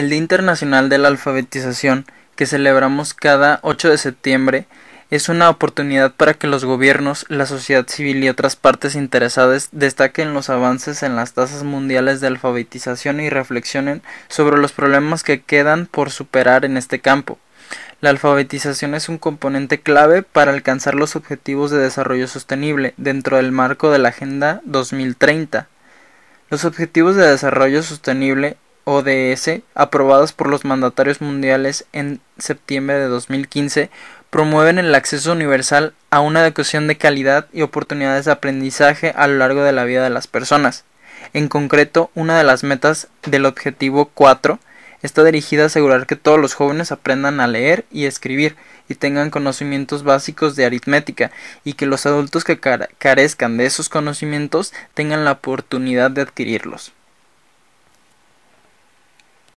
El Día Internacional de la Alfabetización, que celebramos cada 8 de septiembre, es una oportunidad para que los gobiernos, la sociedad civil y otras partes interesadas destaquen los avances en las tasas mundiales de alfabetización y reflexionen sobre los problemas que quedan por superar en este campo. La alfabetización es un componente clave para alcanzar los objetivos de desarrollo sostenible dentro del marco de la Agenda 2030. Los objetivos de desarrollo sostenible ODS, aprobadas por los mandatarios mundiales en septiembre de 2015, promueven el acceso universal a una educación de calidad y oportunidades de aprendizaje a lo largo de la vida de las personas. En concreto, una de las metas del objetivo 4 está dirigida a asegurar que todos los jóvenes aprendan a leer y escribir y tengan conocimientos básicos de aritmética y que los adultos que carezcan de esos conocimientos tengan la oportunidad de adquirirlos.